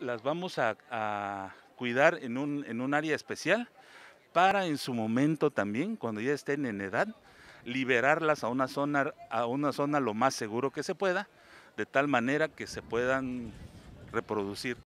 las vamos a, cuidar en un, en un área especial para en su momento también, cuando ya estén en edad, liberarlas a una zona, a una zona lo más seguro que se pueda, de tal manera que se puedan reproducir.